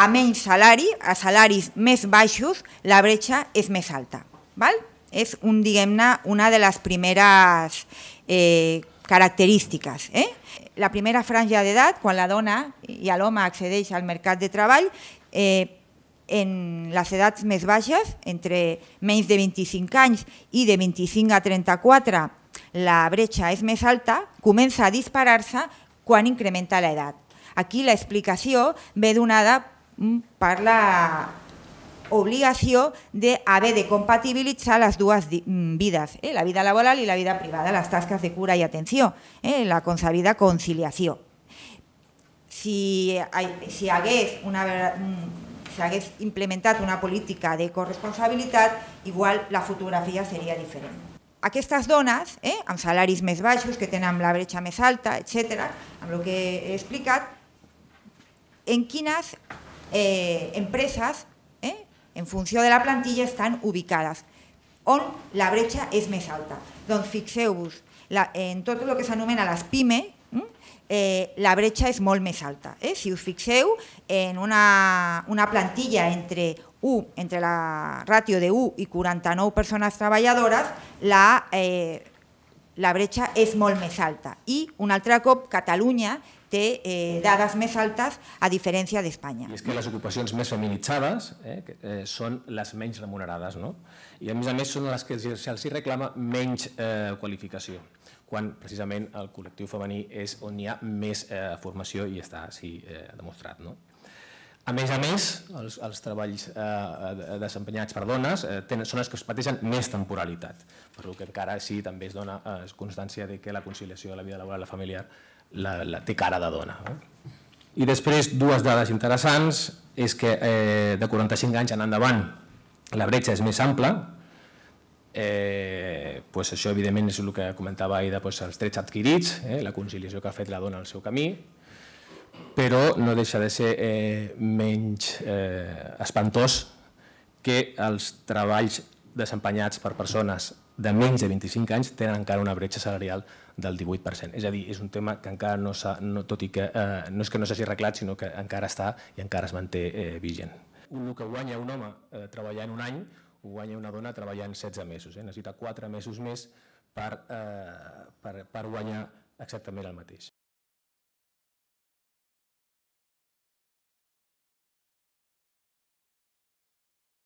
a menys salari, a salaris més baixos, la bretxa és més alta. Val? És, un, diguem-ne, una de les primeres eh, característiques. Eh? La primera franja d'edat, quan la dona i l'home accedeix al mercat de treball, eh, en les edats més baixes, entre menys de 25 anys i de 25 a 34, la bretxa és més alta, comença a disparar-se quan incrementa l'edat. Aquí l'explicació ve donada Mm, per la obligació d'haver de compatibilitzar les dues mm, vides, eh? la vida laboral i la vida privada, les tasques de cura i atenció, eh? la consabida conciliació. Si, si hagués una mm, si s'hagués implementat una política de corresponsabilitat, igual la fotografia seria diferent. Aquestes dones, eh, amb salaris més baixos, que tenen la bretxa més alta, etc., amb el que he explicat, en quines eh, empresas, ¿eh? en funció de la plantilla, estan ubicades on la bretxa és més alta. Doncs fixeu-vos, en tot el que s'anomena les PIME, eh, la bretxa és molt més alta. Eh? Si us fixeu en una, una plantilla entre U entre la ràtio de 1 i 49 persones treballadores, la, eh, la bretxa és molt més alta. I un altre cop Catalunya té eh, dades més altes a diferència d'Espanya. I és que les ocupacions més feminitzades eh, que, eh, són les menys remunerades, no? I a més a més són les que se'ls reclama menys eh, qualificació quan precisament el col·lectiu femení és on hi ha més eh, formació i està així sí, eh, demostrat. No? A més a més, els, els treballs eh, eh, desempenyats per dones eh, tenen, són els que es pateixen més temporalitat, per que encara sí també es dona eh, constància de que la conciliació de la vida laboral i la familiar la, la té cara de dona. Eh? I després, dues dades interessants, és que eh, de 45 anys en endavant la bretxa és més ampla, eh, pues això evidentment és el que comentava Aida, pues, doncs els drets adquirits, eh, la conciliació que ha fet la dona al seu camí, però no deixa de ser eh, menys eh, espantós que els treballs desempenyats per persones de menys de 25 anys tenen encara una bretxa salarial del 18%. És a dir, és un tema que encara no s'ha, no, tot i que eh, no és que no s'hagi arreglat, sinó que encara està i encara es manté eh, vigent. El que guanya un home eh, treballant un any ho guanya una dona treballant 16 mesos. Eh? Necessita 4 mesos més per, eh, per, per guanyar exactament el mateix.